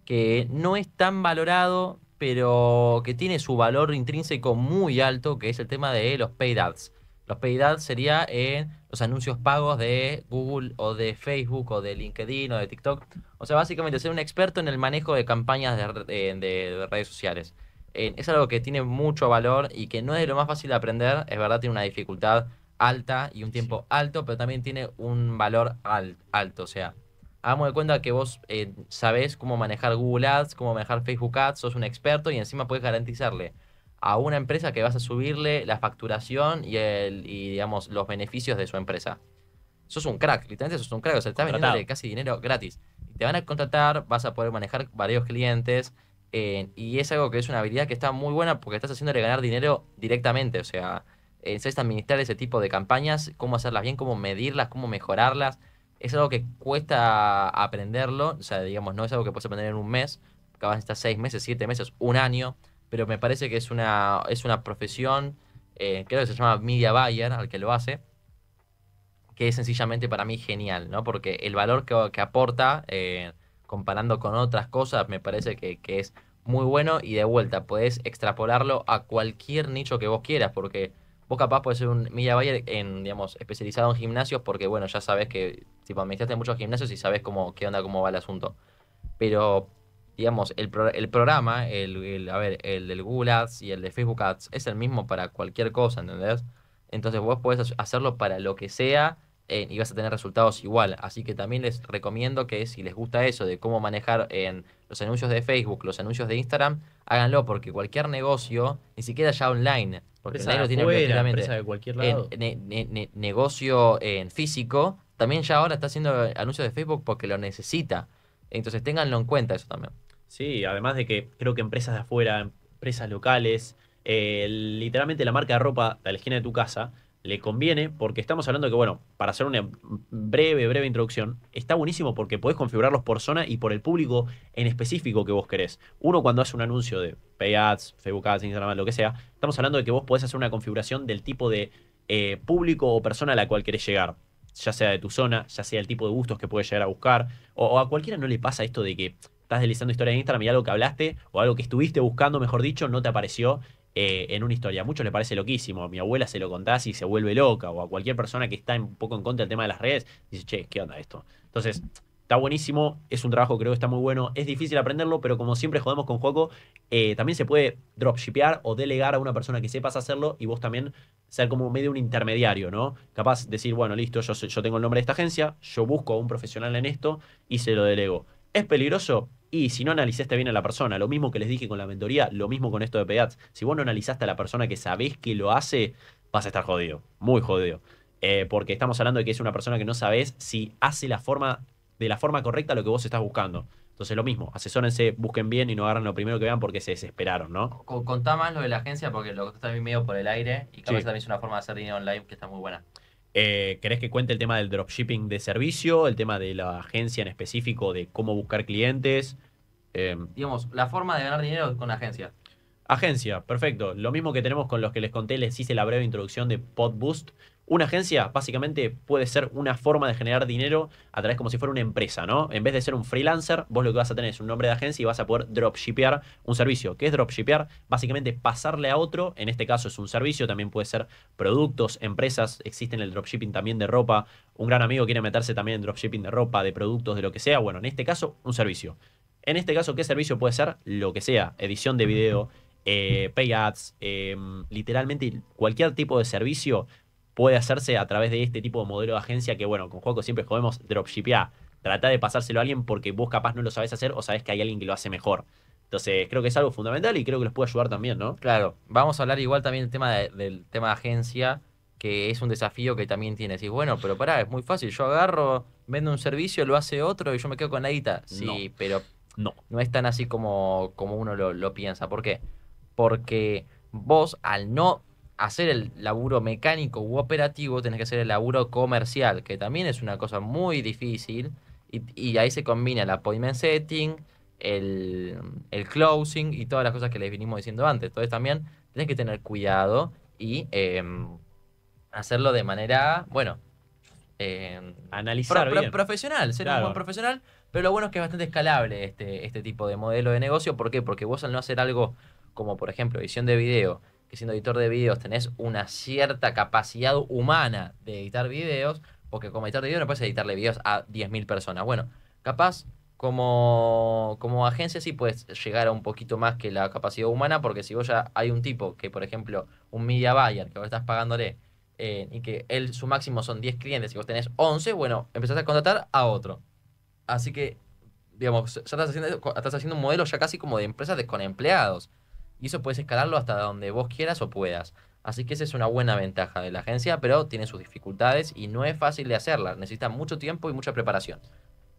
que no es tan valorado, pero que tiene su valor intrínseco muy alto, que es el tema de los paid ads. Los paid sería en los anuncios pagos de Google o de Facebook o de LinkedIn o de TikTok. O sea, básicamente ser un experto en el manejo de campañas de, eh, redes sociales. es algo que tiene mucho valor y que no es de lo más fácil de aprender. Es verdad, tiene una dificultad alta y un tiempo alto, pero también tiene un valor alto. O sea, hagamos de cuenta que vos eh, sabés cómo manejar Google Ads, cómo manejar Facebook Ads, sos un experto y encima puedes garantizarle a una empresa que vas a subirle la facturación y, el, y digamos, los beneficios de su empresa. Sos un crack, literalmente sos un crack, o sea, estás vendiendo casi dinero gratis. Te van a contratar, vas a poder manejar varios clientes, eh, y es algo que es una habilidad que está muy buena porque estás haciéndole ganar dinero directamente. O sea, eh, es administrar ese tipo de campañas, cómo hacerlas bien, cómo medirlas, cómo mejorarlas. Es algo que cuesta aprenderlo. O sea, digamos, no es algo que puedes aprender en un mes. a estar seis meses, siete meses, un año pero me parece que es una, es una profesión, eh, creo que se llama Media Buyer, al que lo hace, que es sencillamente para mí genial, ¿no? Porque el valor que, aporta, eh, comparando con otras cosas, me parece que, es muy bueno y de vuelta, puedes extrapolarlo a cualquier nicho que vos quieras, porque vos capaz puedes ser un media buyer en, digamos, especializado en gimnasios, porque bueno, ya sabes que, tipo, administraste muchos gimnasios y sabes cómo, qué onda, cómo va el asunto. Pero digamos, el, el programa, el, a ver, el del Google Ads y el de Facebook Ads es el mismo para cualquier cosa, ¿entendés? Entonces vos podés hacerlo para lo que sea eh, y vas a tener resultados igual. Así que también les recomiendo que si les gusta eso de cómo manejar en los anuncios de Facebook, los anuncios de Instagram, háganlo porque cualquier negocio, ni siquiera ya online, porque empresa lo tiene empresa de cualquier lado. negocio en físico, también ya ahora está haciendo anuncios de Facebook porque lo necesita. Entonces ténganlo en cuenta eso también. Sí, además de que creo que empresas de afuera, empresas locales, eh, literalmente la marca de ropa de la esquina de tu casa, le conviene porque estamos hablando que, bueno, para hacer una breve, breve introducción, está buenísimo porque podés configurarlos por zona y por el público en específico que vos querés. Uno cuando hace un anuncio de Pay Ads, Facebook Ads, Instagram, lo que sea, estamos hablando de que vos podés hacer una configuración del tipo de eh, público o persona a la cual querés llegar. Ya sea de tu zona, ya sea el tipo de gustos que puedes llegar a buscar, o a cualquiera no le pasa esto de que estás deslizando historias en Instagram y algo que hablaste o algo que estuviste buscando, mejor dicho, no te apareció eh, en una historia. A muchos les parece loquísimo. A mi abuela se lo contás y se vuelve loca. O a cualquier persona que está un poco en contra del tema de las redes, dice, che, ¿qué onda esto? Entonces, está buenísimo. Es un trabajo, creo que está muy bueno. Es difícil aprenderlo, pero como siempre jodemos con juego, eh, también se puede dropshipear o delegar a una persona que sepas hacerlo y vos también ser como medio un intermediario, ¿no? Capaz de decir, bueno, listo, yo tengo el nombre de esta agencia, yo busco a un profesional en esto y se lo delego. ¿Es peligroso? Y si no analizaste bien a la persona, lo mismo que les dije con la mentoría, lo mismo con esto de peat si vos no analizaste a la persona que sabés que lo hace, vas a estar jodido, muy jodido. Eh, porque estamos hablando de que es una persona que no sabés si hace la forma, de la forma correcta lo que vos estás buscando. Entonces lo mismo, asesórense, busquen bien y no agarren lo primero que vean porque se desesperaron, ¿no? Contá más lo de la agencia porque lo que está medio por el aire y que también es una forma de hacer dinero online que está muy buena. Eh, ¿Querés que cuente el tema del dropshipping de servicio, el tema de la agencia en específico, de cómo buscar clientes? Em, digamos, la forma de ganar dinero con agencia. Agencia, perfecto. Lo mismo que tenemos con los que les conté, les hice la breve introducción de PodBoost. Una agencia básicamente puede ser una forma de generar dinero a través como si fuera una empresa, ¿no? En vez de ser un freelancer, vos lo que vas a tener es un nombre de agencia y vas a poder dropshipear un servicio. ¿Qué es dropshipear? Básicamente pasarle a otro, en este caso es un servicio, también puede ser productos, empresas, existen el dropshipping también de ropa. Un gran amigo quiere meterse también en dropshipping de ropa, de productos, de lo que sea. Bueno, en este caso, un servicio. En este caso, ¿qué servicio puede ser? Lo que sea, edición de video, eh, pay ads, eh, literalmente cualquier tipo de servicio puede hacerse a través de este tipo de modelo de agencia que, bueno, con juegos siempre jodemos dropshipear. Trata de pasárselo a alguien porque vos capaz no lo sabés hacer o sabés que hay alguien que lo hace mejor. Entonces, creo que es algo fundamental y creo que les puede ayudar también, ¿no? Claro, vamos a hablar igual también del tema de, del tema de agencia, que es un desafío que también tienes. Y bueno, pero pará, es muy fácil, yo agarro, vendo un servicio, lo hace otro y yo me quedo con la guita. Sí, pero no, no es tan así como, uno lo, piensa. ¿Por qué? Porque vos al no hacer el laburo mecánico u operativo, tenés que hacer el laburo comercial, que también es una cosa muy difícil. Y, ahí se combina el appointment setting, el, el, closing y todas las cosas que les vinimos diciendo antes. Entonces también tenés que tener cuidado y em, hacerlo de manera, bueno, em, analizar profesional, ser un buen profesional pero lo bueno es que es bastante escalable este, este tipo de modelo de negocio. ¿Por qué? Porque vos al no hacer algo como, por ejemplo, edición de video, que siendo editor de videos tenés una cierta capacidad humana de editar videos, porque como editor de videos no puedes editarle videos a 10.000 personas. Bueno, capaz como, como agencia sí puedes llegar a un poquito más que la capacidad humana, porque si vos ya hay un tipo que, por ejemplo, un media buyer, que vos estás pagándole eh, y que él su máximo son 10 clientes y vos tenés 11, bueno, empezás a contratar a otro. Así que, digamos, ya estás haciendo, un modelo ya casi como de empresas con empleados. Y eso puedes escalarlo hasta donde vos quieras o puedas. Así que esa es una buena ventaja de la agencia, pero tiene sus dificultades y no es fácil de hacerla. Necesita mucho tiempo y mucha preparación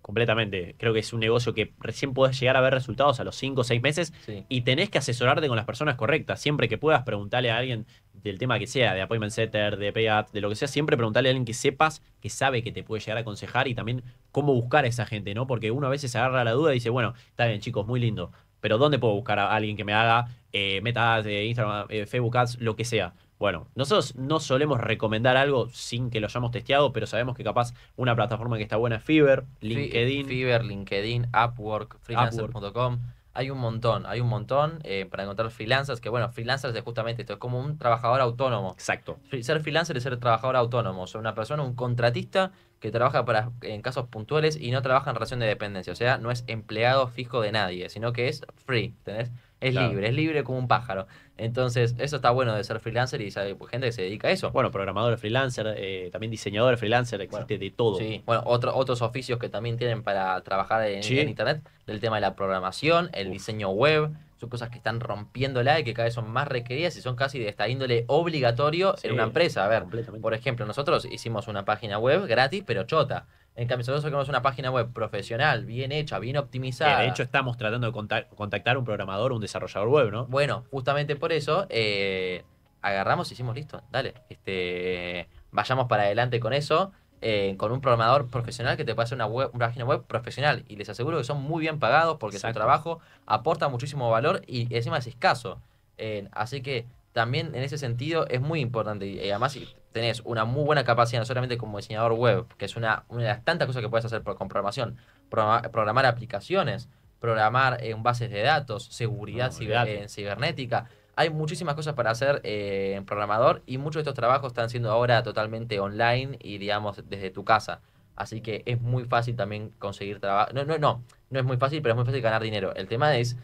completamente. Creo que es un negocio que recién puedes llegar a ver resultados a los 5 o 6 meses y tenés que asesorarte con las personas correctas. Siempre que puedas preguntarle a alguien del tema que sea, de appointment setter, de payout, de lo que sea, siempre preguntarle a alguien que sepas, que sabe que te puede llegar a aconsejar y también cómo buscar a esa gente, ¿no? Porque uno a veces agarra la duda y dice, bueno, está bien chicos, muy lindo, pero ¿dónde puedo buscar a alguien que me haga eh, metas de eh, Instagram, eh, Facebook Ads, lo que sea? Bueno, nosotros no solemos recomendar algo sin que lo hayamos testeado, pero sabemos que capaz una plataforma que está buena es Fiverr, LinkedIn. Fiverr, LinkedIn, Upwork, freelancer.com. Hay un montón, hay un montón eh, para encontrar freelancers, que bueno, freelancers es justamente esto, es como un trabajador autónomo. Exacto. Ser freelancer es ser trabajador autónomo, o sea, una persona, un contratista que trabaja para, en casos puntuales y no trabaja en relación de dependencia, o sea, no es empleado fijo de nadie, sino que es free, ¿tenés? Es libre, es libre como un pájaro. Entonces, eso está bueno de ser freelancer y hay gente que se dedica a eso. Bueno, programador freelancer, eh, también diseñador freelancer, existe de todo. Sí, bueno, otros otros oficios que también tienen para trabajar en, Internet, del tema de la programación, el diseño web, son cosas que están rompiéndola y que cada vez son más requeridas y son casi de esta índole obligatorio en una empresa. A ver, por ejemplo, nosotros hicimos una página web gratis, pero chota. En cambio, nosotros queremos una página web profesional, bien hecha, bien optimizada. de hecho, estamos tratando de contactar un programador un desarrollador web, ¿no? Bueno, justamente por eso eh, agarramos y hicimos listo. Dale, este, vayamos para adelante con eso. Eh, con un programador profesional que te puede hacer una, página web profesional. Y les aseguro que son muy bien pagados porque su trabajo aporta muchísimo valor y encima es escaso. Eh, así que también en ese sentido es muy importante. Y además, tenés una muy buena capacidad, no solamente como diseñador web, que es una, una de las tantas cosas que puedes hacer por, con programación, programar, aplicaciones, programar en eh, bases de datos, seguridad eh, cibernética. Hay muchísimas cosas para hacer eh, en programador y muchos de estos trabajos están siendo ahora totalmente online y, digamos, desde tu casa. Así que es muy fácil también conseguir trabajo. No, no, no, no es muy fácil, pero es muy fácil ganar dinero. El tema es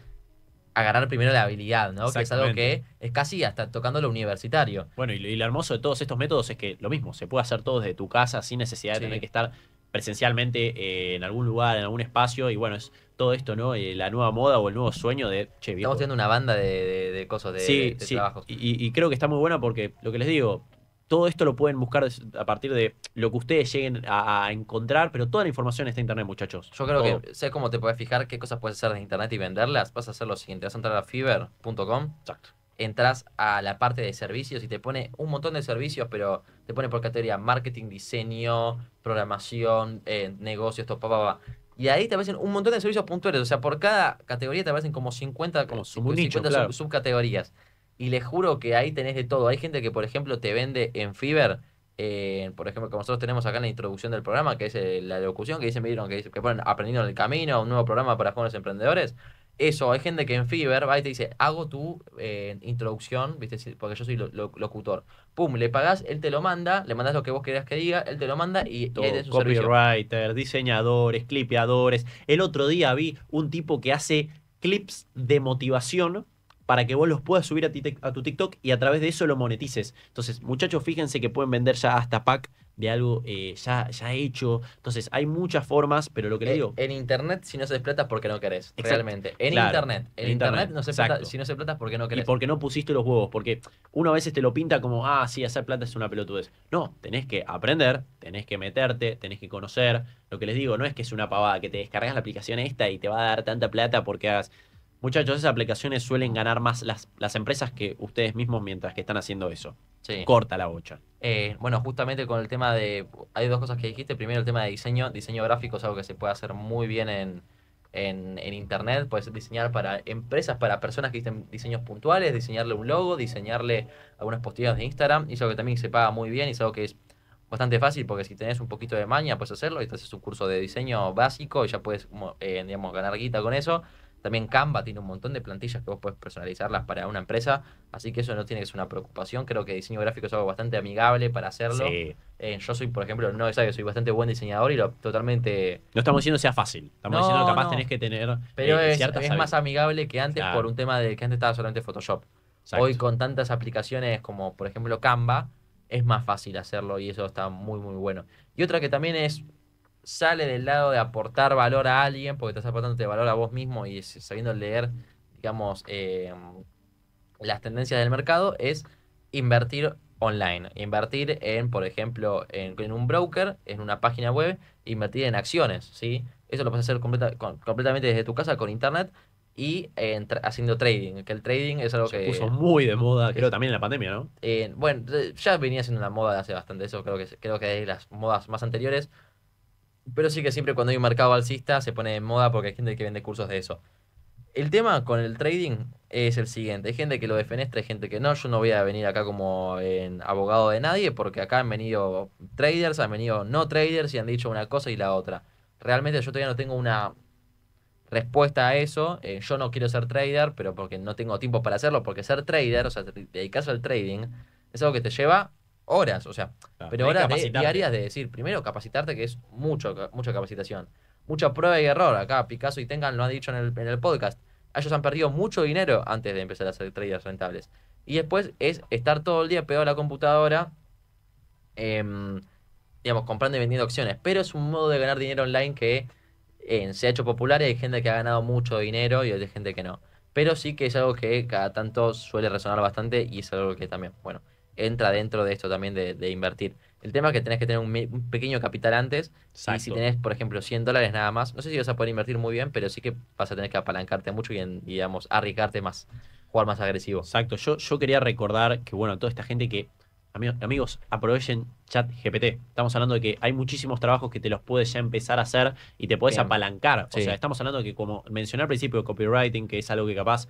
agarrar primero la habilidad, ¿no? Que es algo que es casi hasta tocando lo universitario. Bueno, y, lo hermoso de todos estos métodos es que lo mismo, se puede hacer todo desde tu casa sin necesidad de tener que estar presencialmente eh, en algún lugar, en algún espacio, y bueno, es todo esto, ¿no? Eh, la nueva moda o el nuevo sueño de, che, Estamos teniendo una banda de, de cosas, de, sí, sí. Y, y creo que está muy buena porque, lo que les digo, todo esto lo pueden buscar a partir de lo que ustedes lleguen a, encontrar, pero toda la información está en internet, muchachos. Yo creo que, sé cómo te puedes fijar qué cosas puedes hacer en internet y venderlas? Vas a hacer lo siguiente, vas a entrar a Fever.com, entras a la parte de servicios y te pone un montón de servicios, pero te pone por categoría marketing, diseño, programación, eh, negocios, todo, pa, pa, Y ahí te aparecen un montón de servicios puntuales. O sea, por cada categoría te aparecen como 50, como subcategorías y les juro que ahí tenés de todo. Hay gente que, por ejemplo, te vende en Fiverr, eh, por ejemplo, que nosotros tenemos acá en la introducción del programa, que es eh, la locución, que dicen, dieron que, dice, que ponen aprendiendo en el camino, un nuevo programa para jóvenes emprendedores. Eso, hay gente que en Fiverr va y te dice, hago tu eh, introducción, ¿viste? porque yo soy locutor. Pum, le pagás, él te lo manda, le mandás lo que vos querés que diga, él te lo manda y, Todo, y ahí su Copywriter, diseñadores, clipeadores. El otro día vi un tipo que hace clips de motivación para que vos los puedas subir a, tu TikTok y a través de eso lo monetices. Entonces, muchachos, fíjense que pueden vender ya hasta pack de algo eh, ya, ya hecho. Entonces, hay muchas formas, pero lo que les eh, digo... En Internet, si no se es porque no querés, realmente. En Internet. En, Internet, no se plata, si no se porque no querés. Y porque no pusiste los huevos, porque uno a veces te lo pinta como, ah, sí, hacer plata es una pelotudez. No, tenés que aprender, tenés que meterte, tenés que conocer. Lo que les digo, no es que es una pavada, que te descargas la aplicación esta y te va a dar tanta plata porque hagas... Muchachos, esas aplicaciones suelen ganar más las, las empresas que ustedes mismos mientras que están haciendo eso. Corta la bocha. Eh, bueno, justamente con el tema de... Hay dos cosas que dijiste. Primero el tema de diseño. Diseño gráfico es algo que se puede hacer muy bien en, en, en, internet, puedes diseñar para empresas, para personas que dicen diseños puntuales, diseñarle un logo, diseñarle algunas postillas de Instagram, y es algo que también se paga muy bien, y es algo que es bastante fácil, porque si tenés un poquito de maña, puedes hacerlo, y te un curso de diseño básico, y ya puedes, eh, digamos, ganar guita con eso. También Canva tiene un montón de plantillas que vos puedes personalizarlas para una empresa, así que eso no tiene que ser una preocupación. Creo que diseño gráfico es algo bastante amigable para hacerlo. Eh, yo soy, por ejemplo, no que soy bastante buen diseñador y lo totalmente. No estamos diciendo sea fácil, estamos diciendo que capaz tenés que tener. Pero eh, es, más amigable que antes por un tema de que antes estaba solamente Photoshop. Hoy con tantas aplicaciones como por ejemplo Canva, es más fácil hacerlo y eso está muy muy bueno. Y otra que también es sale del lado de aportar valor a alguien, porque estás aportándote valor a vos mismo y sabiendo leer, digamos, em, las tendencias del mercado, es invertir online. Invertir en, por ejemplo, en, un broker, en una página web, invertir en acciones, ¿sí? Eso lo a hacer completamente desde tu casa con internet y haciendo trading, que el trading es algo Se que... puso muy de moda, creo también en la pandemia, ¿no? Eh, bueno, ya venía siendo una moda hace bastante eso, creo que, creo que es las modas más anteriores, pero sí que siempre cuando hay un mercado alcista se pone de moda porque hay gente que vende cursos de eso. El tema con el trading es el siguiente. Hay gente que lo defiende, hay gente que no. Yo no voy a venir acá como abogado de nadie porque acá han venido traders, han venido no traders y han dicho una cosa y la otra. Realmente yo todavía no tengo una respuesta a eso. Eh, yo no quiero ser trader, pero porque no tengo tiempo para hacerlo, porque ser trader, o sea, dedicarse al trading, es algo que te lleva horas, o sea, pero horas de, diarias de decir, primero capacitarte, que es mucho, mucha capacitación, mucha prueba y error. Acá Picasso y Tengan lo han dicho en el, en el podcast. Ah, ellos han perdido mucho dinero antes de empezar a hacer traders rentables. Y después es estar todo el día pegado a la computadora, em, digamos, comprando y vendiendo acciones. Pero es un modo de ganar dinero online que se ha hecho popular y hay gente que ha ganado mucho dinero y hay gente que no. Pero sí que es algo que cada tanto suele resonar bastante y es algo que también, bueno, entra dentro de esto también de, invertir. El tema es que tenés que tener un, pequeño capital antes. Y si tenés, por ejemplo, 100 dólares nada más, no sé si vas a poder invertir muy bien, pero sí que vas a tener que apalancarte mucho y, digamos, arriesgarte más, jugar más agresivo. Exacto. Yo, yo quería recordar que, bueno, toda esta gente que. Amigos, amigos, aprovechen Chat GPT. Estamos hablando de que hay muchísimos trabajos que te los puedes ya empezar a hacer y te puedes apalancar. O sea, estamos hablando de que, como mencioné al principio, copywriting, que es algo que capaz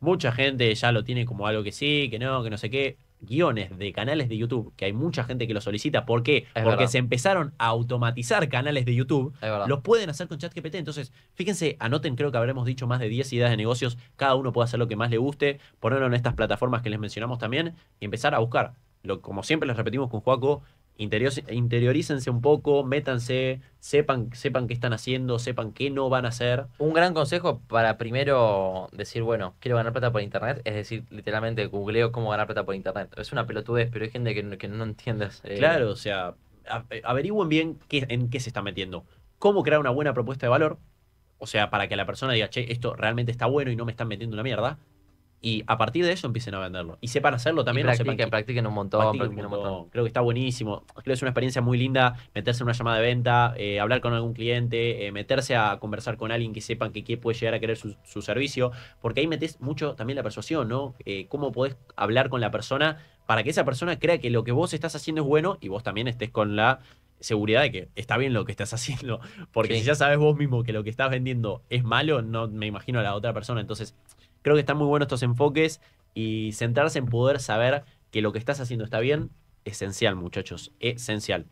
mucha gente ya lo tiene como algo que sí, que no, que no sé qué guiones de canales de YouTube, que hay mucha gente que lo solicita. ¿Por qué? Porque se empezaron a automatizar canales de YouTube. Los pueden hacer con ChatGPT. Entonces, fíjense, anoten, creo que habremos dicho más de 10 ideas de negocios. Cada uno puede hacer lo que más le guste, ponerlo en estas plataformas que les mencionamos también y empezar a buscar. Lo, como siempre les repetimos con Juaco, interiorícense un poco, métanse, sepan, sepan qué están haciendo, sepan qué no van a hacer. Un gran consejo para primero decir, bueno, quiero ganar plata por internet, es decir, literalmente googleo cómo ganar plata por internet. Es una pelotudez, pero hay gente que, no entiende. Eh. Claro, o sea, eh, averigüen bien en qué se está metiendo. Cómo crear una buena propuesta de valor, o sea, para que la persona diga, che, esto realmente está bueno y no me están metiendo una mierda y a partir de eso empiecen a venderlo. Y sepan hacerlo también. Y sepan que, practiquen, un montón, Creo que está buenísimo. Creo que es una experiencia muy linda meterse en una llamada de venta, eh, hablar con algún cliente, eh, meterse a conversar con alguien que sepan que, puede llegar a querer su, servicio, porque ahí metes mucho también la persuasión, ¿no? Eh, cómo podés hablar con la persona para que esa persona crea que lo que vos estás haciendo es bueno y vos también estés con la seguridad de que está bien lo que estás (laughs) haciendo. Porque si ya sabes vos mismo que lo que estás vendiendo es malo, no me imagino a la otra persona. Entonces, Creo que están muy buenos estos enfoques y centrarse en poder saber que lo que estás haciendo está bien, esencial, muchachos, esencial.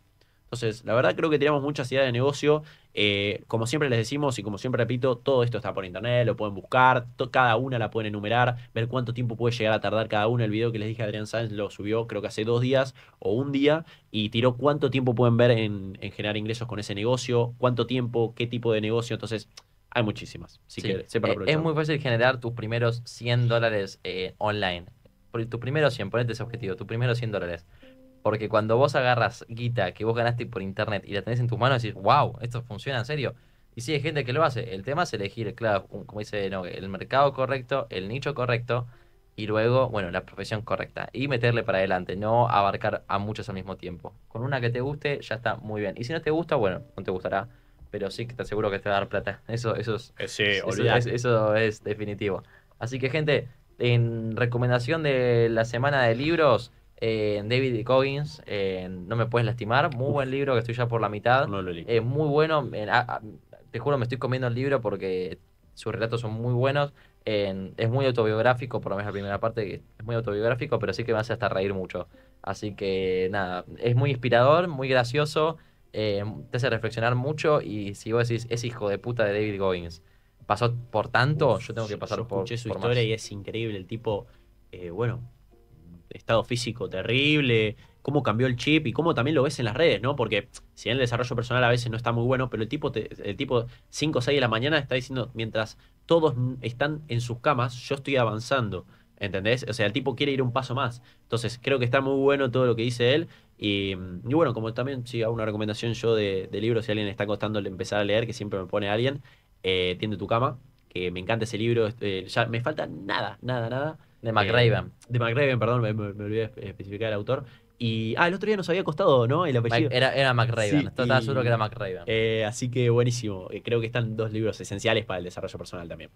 Entonces, la verdad creo que tenemos muchas ideas de negocio. Eh, como siempre les decimos y como siempre repito, todo esto está por internet, lo pueden buscar, cada una la pueden enumerar, ver cuánto tiempo puede llegar a tardar cada una. El video que les dije Adrián Sáenz lo subió creo que hace dos días o un día y tiró cuánto tiempo pueden ver en generar ingresos con ese negocio, cuánto tiempo, qué tipo de negocio. Entonces, hay muchísimas. Si quieres, que eh, es muy fácil generar tus primeros 100 dólares eh, online. Por tu primero 100, ponete ese objetivo, tus primeros 100 dólares. Porque cuando vos agarras guita que vos ganaste por internet y la tenés en tus manos, decís, wow, esto funciona en serio. Y sí, hay gente que lo hace. El tema es elegir, claro, como dice el mercado correcto, el nicho correcto y luego, bueno, la profesión correcta. Y meterle para adelante, no abarcar a muchos al mismo tiempo. Con una que te guste, ya está muy bien. Y si no te gusta, bueno, no te gustará pero sí que te aseguro que te va a dar plata. (laughs) Eso, eso, eh, es, eso, es, definitivo. Así que, gente, en recomendación de la semana de libros, eh, David Coggins, eh, No me puedes lastimar. Muy buen libro que estoy ya por la mitad. No lo muy bueno. te juro, me estoy comiendo el libro porque sus relatos son muy buenos. es muy autobiográfico, por lo menos la primera parte es muy autobiográfico, pero sí que me hace hasta reír mucho. Así que nada, es muy inspirador, muy gracioso. Eh, te hace reflexionar mucho y si vos decís, es hijo de puta de David Goggins pasó por tanto, yo tengo que pasar por, su historia y es increíble, el tipo, eh, bueno, estado físico terrible, cómo cambió el chip y cómo también lo ves en las redes, ¿no? Porque si en el desarrollo personal a veces no está muy bueno, pero el tipo, te, el tipo 5 o 6 de la mañana está diciendo, mientras todos están en sus camas, yo estoy avanzando. ¿Entendés? O sea, el tipo quiere ir un paso más. Entonces, creo que está muy bueno todo lo que dice él. Mm, y, bueno, como también sí, hago una recomendación yo de, libros, si alguien está costando empezar a leer, que siempre me pone alguien, eh, Tiende tu cama, que me encanta ese libro, eh, ya me falta nada, nada, nada. De McRaven. Eh, de McRaven, perdón, me, me, olvidé especificar el autor. Y, ah, el otro día nos había costado, ¿no? El apellido. Era, era McRaven, estaba seguro que era McRaven. así que buenísimo, creo que están dos libros esenciales para el desarrollo personal también.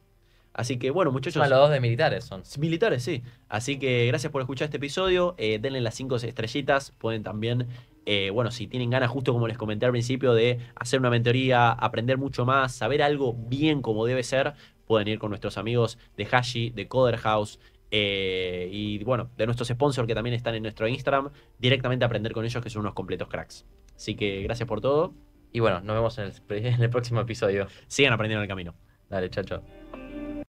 Así que bueno, muchachos. Son los dos de militares son. Militares, sí. Así que gracias por escuchar este episodio. Eh, denle las cinco estrellitas. Pueden también, eh, bueno, si tienen ganas, justo como les comenté al principio, de hacer una mentoría, aprender mucho más, saber algo bien como debe ser, pueden ir con nuestros amigos de Hashi, de Coder House. Eh, y bueno, de nuestros sponsors que también están en nuestro Instagram, directamente aprender con ellos que son unos completos cracks. Así que gracias por todo. Y bueno, nos vemos en el, (laughs) en el próximo episodio. Sigan aprendiendo en el camino. Dale, chao, chao.